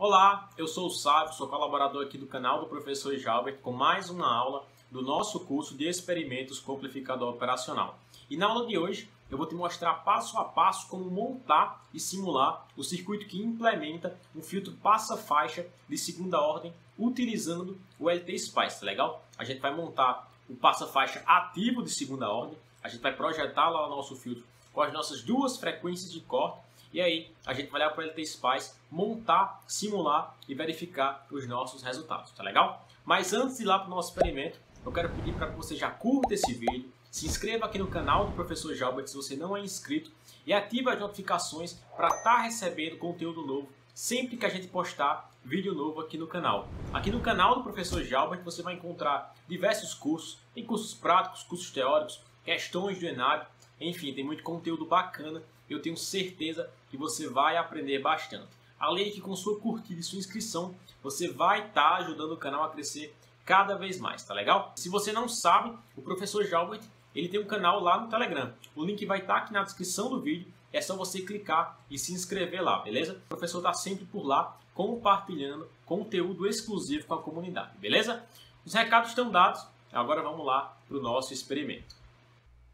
Olá, eu sou o Sávio, sou colaborador aqui do canal do professor Jalbert com mais uma aula do nosso curso de experimentos com amplificador operacional. E na aula de hoje eu vou te mostrar passo a passo como montar e simular o circuito que implementa um filtro passa-faixa de segunda ordem utilizando o LT Spice, tá legal? A gente vai montar o passa-faixa ativo de segunda ordem, a gente vai projetar lá o nosso filtro com as nossas duas frequências de corte e aí a gente vai lá para o LT Spice, montar, simular e verificar os nossos resultados, tá legal? Mas antes de ir lá para o nosso experimento, eu quero pedir para que você já curta esse vídeo, se inscreva aqui no canal do Professor Jalbert se você não é inscrito e ative as notificações para estar tá recebendo conteúdo novo sempre que a gente postar vídeo novo aqui no canal. Aqui no canal do Professor Jalbert você vai encontrar diversos cursos, tem cursos práticos, cursos teóricos, questões do ENAB, enfim, tem muito conteúdo bacana. Eu tenho certeza que você vai aprender bastante. Além de que com sua curtida e sua inscrição, você vai estar tá ajudando o canal a crescer cada vez mais, tá legal? Se você não sabe, o professor Jalbert, ele tem um canal lá no Telegram. O link vai estar tá aqui na descrição do vídeo, é só você clicar e se inscrever lá, beleza? O professor está sempre por lá compartilhando conteúdo exclusivo com a comunidade, beleza? Os recados estão dados, agora vamos lá para o nosso experimento.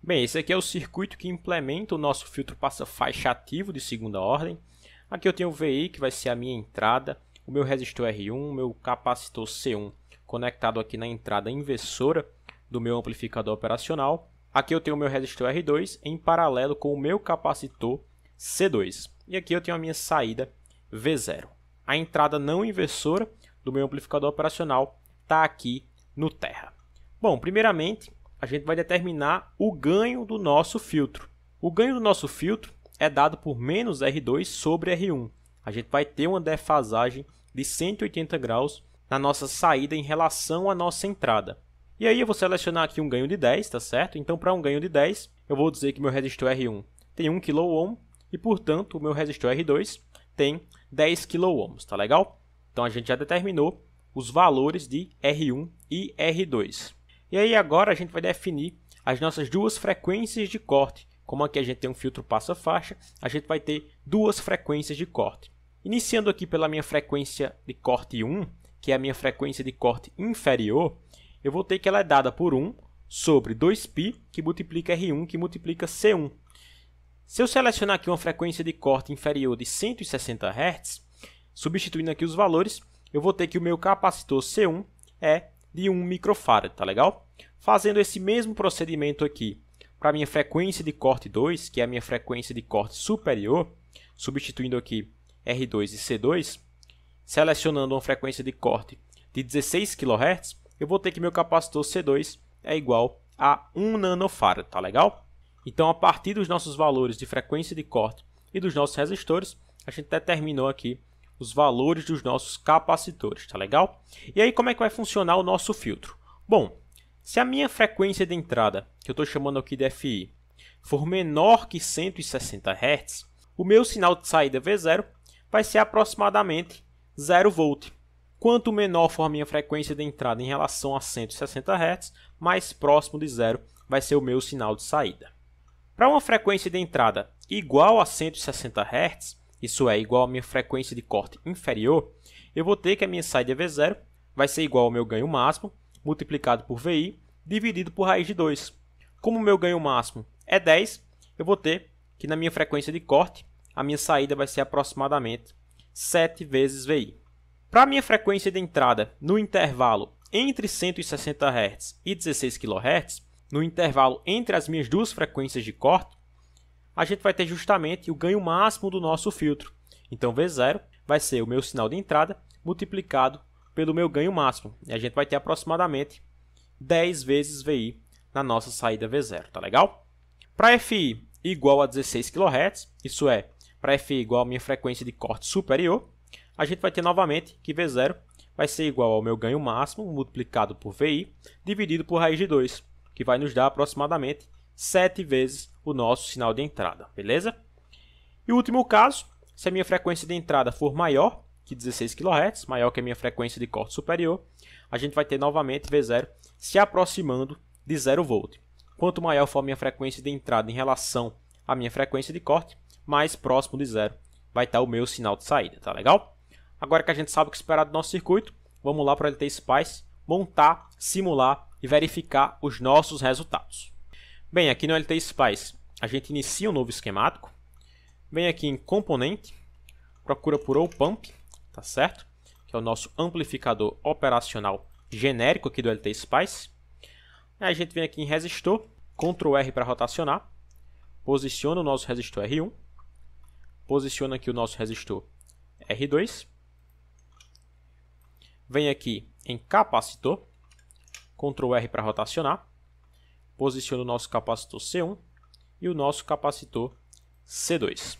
Bem, esse aqui é o circuito que implementa o nosso filtro passa faixa ativo de segunda ordem. Aqui eu tenho o VI, que vai ser a minha entrada, o meu resistor R1, o meu capacitor C1 conectado aqui na entrada inversora do meu amplificador operacional. Aqui eu tenho o meu resistor R2 em paralelo com o meu capacitor C2. E aqui eu tenho a minha saída V0. A entrada não inversora do meu amplificador operacional está aqui no terra. Bom, primeiramente a gente vai determinar o ganho do nosso filtro. O ganho do nosso filtro é dado por menos R2 sobre R1. A gente vai ter uma defasagem de 180 graus na nossa saída em relação à nossa entrada. E aí eu vou selecionar aqui um ganho de 10, tá certo? Então para um ganho de 10, eu vou dizer que meu resistor R1 tem 1 kΩ e, portanto, o meu resistor R2 tem 10 kΩ, tá legal? Então a gente já determinou os valores de R1 e R2. E aí agora a gente vai definir as nossas duas frequências de corte. Como aqui a gente tem um filtro passa-faixa, a gente vai ter duas frequências de corte. Iniciando aqui pela minha frequência de corte 1, que é a minha frequência de corte inferior, eu vou ter que ela é dada por 1 sobre 2π, que multiplica R1, que multiplica C1. Se eu selecionar aqui uma frequência de corte inferior de 160 Hz, substituindo aqui os valores, eu vou ter que o meu capacitor C1 é de 1 microfarad, tá legal? Fazendo esse mesmo procedimento aqui para a minha frequência de corte 2, que é a minha frequência de corte superior, substituindo aqui R2 e C2, selecionando uma frequência de corte de 16 kHz, eu vou ter que meu capacitor C2 é igual a 1 nanofarad, tá legal? Então, a partir dos nossos valores de frequência de corte e dos nossos resistores, a gente determinou aqui os valores dos nossos capacitores, tá legal? E aí, como é que vai funcionar o nosso filtro? Bom, se a minha frequência de entrada, que eu estou chamando aqui de FI, for menor que 160 Hz, o meu sinal de saída V0 vai ser aproximadamente 0 V. Quanto menor for a minha frequência de entrada em relação a 160 Hz, mais próximo de zero vai ser o meu sinal de saída. Para uma frequência de entrada igual a 160 Hz, isso é, igual à minha frequência de corte inferior, eu vou ter que a minha saída V0 vai ser igual ao meu ganho máximo, multiplicado por VI dividido por raiz de 2. Como o meu ganho máximo é 10, eu vou ter que na minha frequência de corte, a minha saída vai ser aproximadamente 7 vezes VI. Para a minha frequência de entrada no intervalo entre 160 Hz e 16 kHz, no intervalo entre as minhas duas frequências de corte, a gente vai ter justamente o ganho máximo do nosso filtro. Então, V0 vai ser o meu sinal de entrada multiplicado pelo meu ganho máximo. E a gente vai ter aproximadamente 10 vezes VI na nossa saída V0, tá legal? Para Fi igual a 16 kHz, isso é, para Fi igual à minha frequência de corte superior, a gente vai ter novamente que V0 vai ser igual ao meu ganho máximo multiplicado por VI dividido por raiz de 2, que vai nos dar aproximadamente 7 vezes o nosso sinal de entrada, beleza? E o último caso, se a minha frequência de entrada for maior que 16 kHz, maior que a minha frequência de corte superior, a gente vai ter novamente V0 se aproximando de 0 volt. Quanto maior for a minha frequência de entrada em relação à minha frequência de corte, mais próximo de zero vai estar o meu sinal de saída, tá legal? Agora que a gente sabe o que esperar do nosso circuito, vamos lá para o LT Spice, montar, simular e verificar os nossos resultados. Bem, aqui no LT Spice, a gente inicia um novo esquemático, vem aqui em componente, procura por pump tá certo? Que é o nosso amplificador operacional genérico aqui do LT Spice. Aí a gente vem aqui em resistor, Ctrl R para rotacionar, posiciona o nosso resistor R1, posiciona aqui o nosso resistor R2, vem aqui em capacitor, Ctrl R para rotacionar, posiciona o nosso capacitor C1 e o nosso capacitor C2.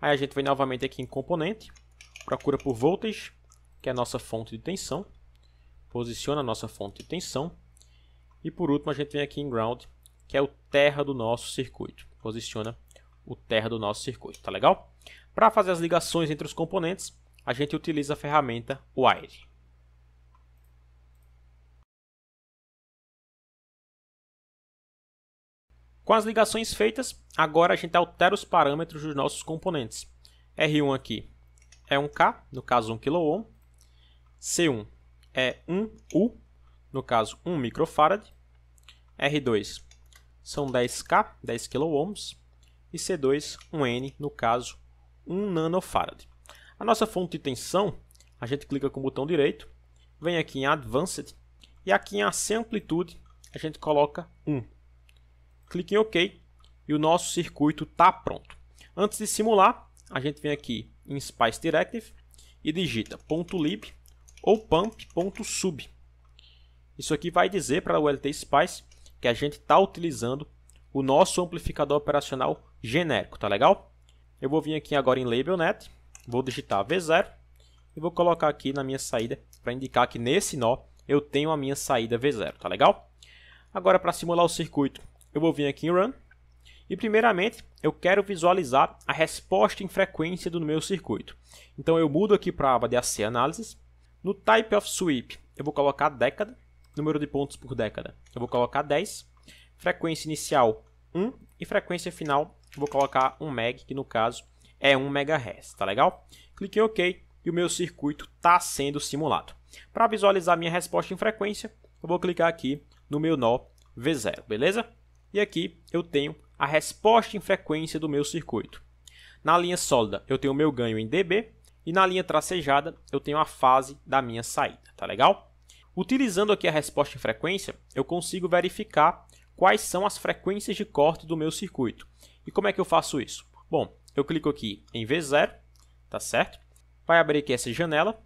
Aí a gente vem novamente aqui em componente, procura por voltage, que é a nossa fonte de tensão, posiciona a nossa fonte de tensão, e por último a gente vem aqui em ground, que é o terra do nosso circuito, posiciona o terra do nosso circuito, tá legal? Para fazer as ligações entre os componentes, a gente utiliza a ferramenta wire. Com as ligações feitas, agora a gente altera os parâmetros dos nossos componentes. R1 aqui é 1K, no caso 1 kOhm. C1 é 1U, no caso 1 microfarad. R2 são 10K, 10 kOhms. E C2, 1N, no caso 1 nanofarad. A nossa fonte de tensão, a gente clica com o botão direito, vem aqui em Advanced e aqui em AC Amplitude a gente coloca 1. Clique em OK e o nosso circuito está pronto. Antes de simular, a gente vem aqui em Spice Directive e digita .lib ou pump.sub. Isso aqui vai dizer para o LT Spice que a gente está utilizando o nosso amplificador operacional genérico, tá legal? Eu vou vir aqui agora em LabelNet, vou digitar V0 e vou colocar aqui na minha saída para indicar que nesse nó eu tenho a minha saída V0, tá legal? Agora para simular o circuito, eu vou vir aqui em Run e primeiramente, eu quero visualizar a resposta em frequência do meu circuito. Então eu mudo aqui para a aba de AC Análises. No Type of Sweep, eu vou colocar década, número de pontos por década. Eu vou colocar 10, frequência inicial 1 e frequência final eu vou colocar 1 MB, que no caso é 1 MHz, tá legal? Cliquei em OK e o meu circuito está sendo simulado. Para visualizar minha resposta em frequência, eu vou clicar aqui no meu nó V0, beleza? E aqui eu tenho a resposta em frequência do meu circuito. Na linha sólida, eu tenho o meu ganho em dB e na linha tracejada, eu tenho a fase da minha saída, tá legal? Utilizando aqui a resposta em frequência, eu consigo verificar quais são as frequências de corte do meu circuito. E como é que eu faço isso? Bom, eu clico aqui em V0, tá certo? Vai abrir aqui essa janela.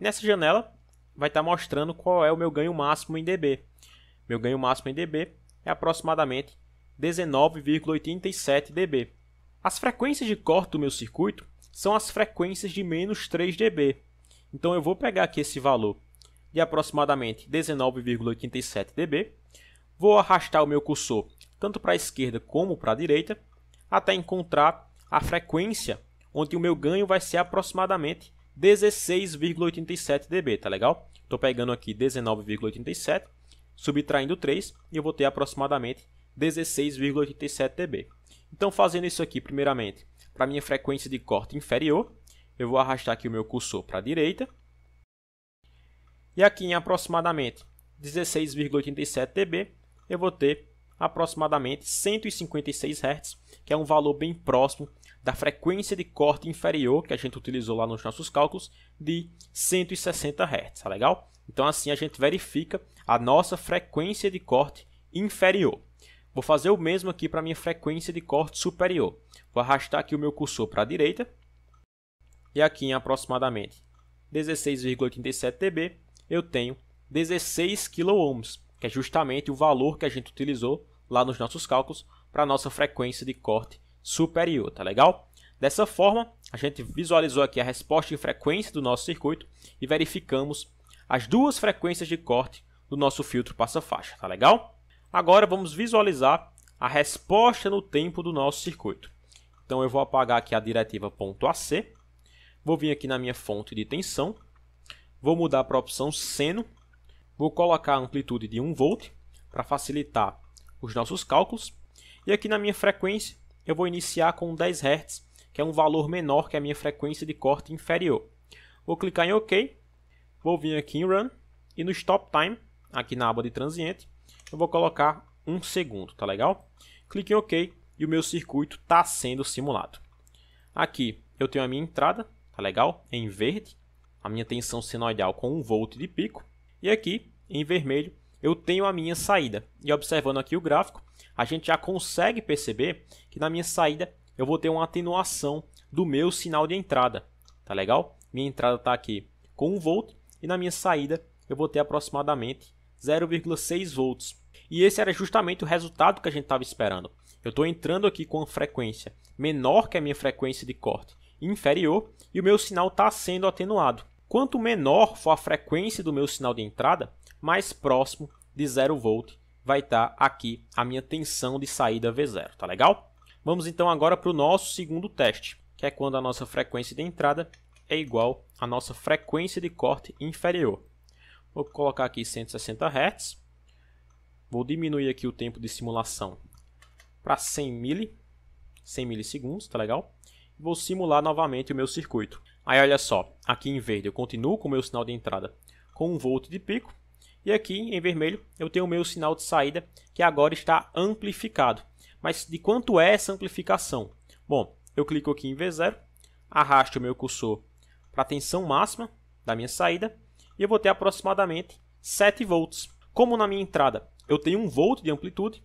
Nessa janela, vai estar tá mostrando qual é o meu ganho máximo em dB. Meu ganho máximo em dB é aproximadamente 19,87 dB. As frequências de corte do meu circuito são as frequências de menos 3 dB. Então eu vou pegar aqui esse valor de aproximadamente 19,87 dB, vou arrastar o meu cursor tanto para a esquerda como para a direita, até encontrar a frequência onde o meu ganho vai ser aproximadamente 16,87 dB, tá legal? Estou pegando aqui 19,87, subtraindo 3 e eu vou ter aproximadamente 16,87 dB. Então fazendo isso aqui, primeiramente, para minha frequência de corte inferior, eu vou arrastar aqui o meu cursor para a direita. E aqui em aproximadamente 16,87 dB, eu vou ter aproximadamente 156 Hz, que é um valor bem próximo da frequência de corte inferior que a gente utilizou lá nos nossos cálculos de 160 Hz, tá legal? Então assim a gente verifica a nossa frequência de corte inferior. Vou fazer o mesmo aqui para minha frequência de corte superior. Vou arrastar aqui o meu cursor para a direita. E aqui em aproximadamente 16,87 dB, eu tenho 16 kOhms, que é justamente o valor que a gente utilizou lá nos nossos cálculos para a nossa frequência de corte superior, tá legal? Dessa forma, a gente visualizou aqui a resposta em frequência do nosso circuito e verificamos as duas frequências de corte do nosso filtro passa-faixa, tá legal? Agora vamos visualizar a resposta no tempo do nosso circuito. Então eu vou apagar aqui a diretiva .ac, vou vir aqui na minha fonte de tensão, vou mudar para a opção seno, vou colocar a amplitude de 1 volt para facilitar os nossos cálculos, e aqui na minha frequência eu vou iniciar com 10 Hz, que é um valor menor que a minha frequência de corte inferior. Vou clicar em OK, vou vir aqui em Run, e no Stop Time, aqui na aba de transiente, eu vou colocar um segundo, tá legal? Clique em OK e o meu circuito está sendo simulado. Aqui eu tenho a minha entrada, tá legal? Em verde, a minha tensão senoidal com 1 volt de pico. E aqui, em vermelho, eu tenho a minha saída. E observando aqui o gráfico, a gente já consegue perceber que na minha saída eu vou ter uma atenuação do meu sinal de entrada, tá legal? Minha entrada está aqui com 1 volt e na minha saída eu vou ter aproximadamente 0,6 volts. E esse era justamente o resultado que a gente estava esperando. Eu estou entrando aqui com uma frequência menor que a minha frequência de corte inferior e o meu sinal está sendo atenuado. Quanto menor for a frequência do meu sinal de entrada, mais próximo de 0 volt vai estar tá aqui a minha tensão de saída V0, tá legal? Vamos então agora para o nosso segundo teste, que é quando a nossa frequência de entrada é igual à nossa frequência de corte inferior. Vou colocar aqui 160 Hz. Vou diminuir aqui o tempo de simulação para 100 mil 100 milissegundos, tá legal? Vou simular novamente o meu circuito. Aí olha só, aqui em verde eu continuo com o meu sinal de entrada com 1 volt de pico. E aqui em vermelho eu tenho o meu sinal de saída que agora está amplificado. Mas de quanto é essa amplificação? Bom, eu clico aqui em V0, arrasto o meu cursor para a tensão máxima da minha saída e eu vou ter aproximadamente 7 volts. Como na minha entrada eu tenho 1 volt de amplitude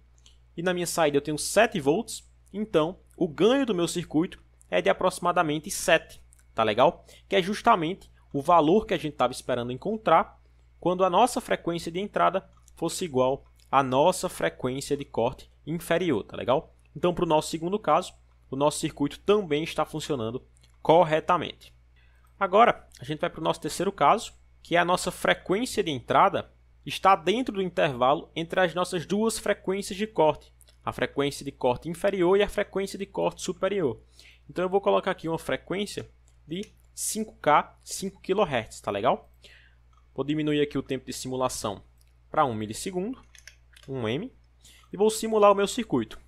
e na minha saída eu tenho 7 volts, então o ganho do meu circuito é de aproximadamente 7, tá legal? Que é justamente o valor que a gente estava esperando encontrar quando a nossa frequência de entrada fosse igual à nossa frequência de corte inferior, tá legal? Então, para o nosso segundo caso, o nosso circuito também está funcionando corretamente. Agora, a gente vai para o nosso terceiro caso, que é a nossa frequência de entrada, está dentro do intervalo entre as nossas duas frequências de corte, a frequência de corte inferior e a frequência de corte superior. Então eu vou colocar aqui uma frequência de 5K, 5 kHz, tá legal? Vou diminuir aqui o tempo de simulação para 1 milissegundo, 1M, e vou simular o meu circuito.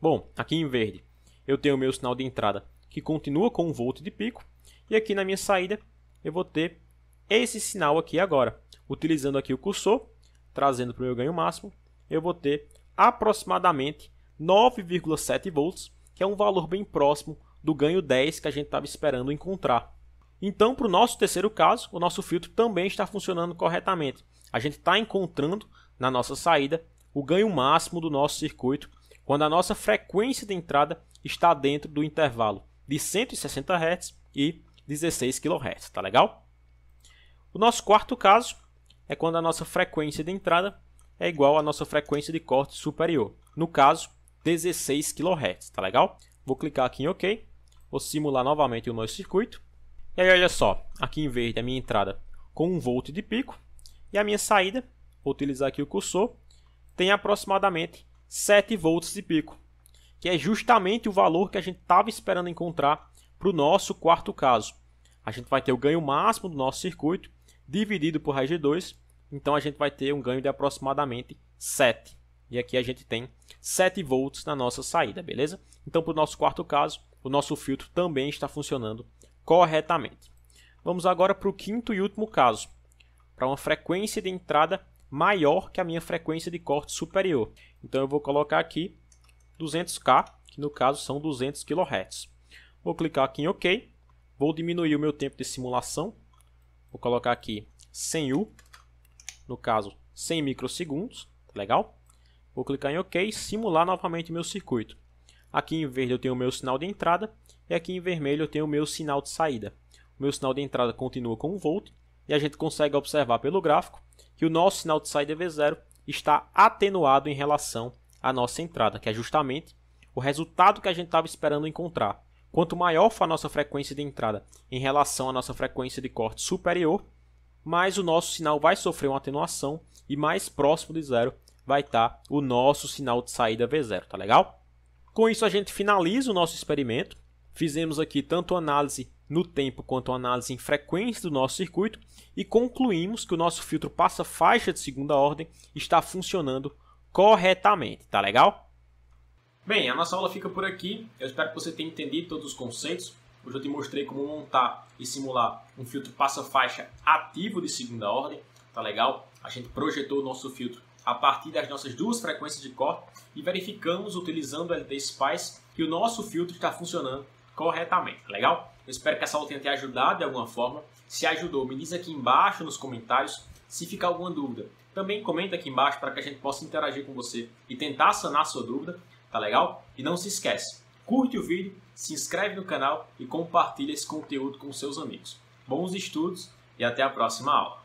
Bom, aqui em verde eu tenho o meu sinal de entrada que continua com 1 volt de pico, e aqui na minha saída eu vou ter esse sinal aqui agora. Utilizando aqui o cursor, trazendo para o meu ganho máximo, eu vou ter aproximadamente 9,7 volts, que é um valor bem próximo do ganho 10 que a gente estava esperando encontrar. Então, para o nosso terceiro caso, o nosso filtro também está funcionando corretamente. A gente está encontrando na nossa saída o ganho máximo do nosso circuito quando a nossa frequência de entrada está dentro do intervalo de 160 Hz e 16 kHz, tá legal? O nosso quarto caso é quando a nossa frequência de entrada é igual à nossa frequência de corte superior. No caso, 16 kHz, tá legal? Vou clicar aqui em OK, vou simular novamente o nosso circuito. E aí olha só, aqui em verde a minha entrada com 1 volt de pico e a minha saída, vou utilizar aqui o cursor, tem aproximadamente 7 volts de pico, que é justamente o valor que a gente estava esperando encontrar para o nosso quarto caso. A gente vai ter o ganho máximo do nosso circuito dividido por raiz de 2, então a gente vai ter um ganho de aproximadamente 7. E aqui a gente tem 7 volts na nossa saída, beleza? Então, para o nosso quarto caso, o nosso filtro também está funcionando corretamente. Vamos agora para o quinto e último caso, para uma frequência de entrada maior que a minha frequência de corte superior. Então, eu vou colocar aqui 200K, que no caso são 200 kHz. Vou clicar aqui em OK, vou diminuir o meu tempo de simulação Vou colocar aqui 100 U, no caso 100 microsegundos, tá legal? Vou clicar em OK e simular novamente meu circuito. Aqui em verde eu tenho o meu sinal de entrada e aqui em vermelho eu tenho o meu sinal de saída. O meu sinal de entrada continua com 1 volt e a gente consegue observar pelo gráfico que o nosso sinal de saída V0 está atenuado em relação à nossa entrada, que é justamente o resultado que a gente estava esperando encontrar. Quanto maior for a nossa frequência de entrada em relação à nossa frequência de corte superior, mais o nosso sinal vai sofrer uma atenuação e mais próximo de zero vai estar tá o nosso sinal de saída V0, tá legal? Com isso a gente finaliza o nosso experimento. Fizemos aqui tanto análise no tempo quanto análise em frequência do nosso circuito e concluímos que o nosso filtro passa faixa de segunda ordem está funcionando corretamente, tá legal? Bem, a nossa aula fica por aqui. Eu espero que você tenha entendido todos os conceitos. Hoje eu te mostrei como montar e simular um filtro passa-faixa ativo de segunda ordem. Tá legal? A gente projetou o nosso filtro a partir das nossas duas frequências de corte e verificamos, utilizando o LT Spice, que o nosso filtro está funcionando corretamente. Tá legal? Eu espero que essa aula tenha te ajudado de alguma forma. Se ajudou, me diz aqui embaixo nos comentários se ficar alguma dúvida. Também comenta aqui embaixo para que a gente possa interagir com você e tentar sanar sua dúvida tá legal? E não se esquece, curte o vídeo, se inscreve no canal e compartilha esse conteúdo com seus amigos. Bons estudos e até a próxima aula!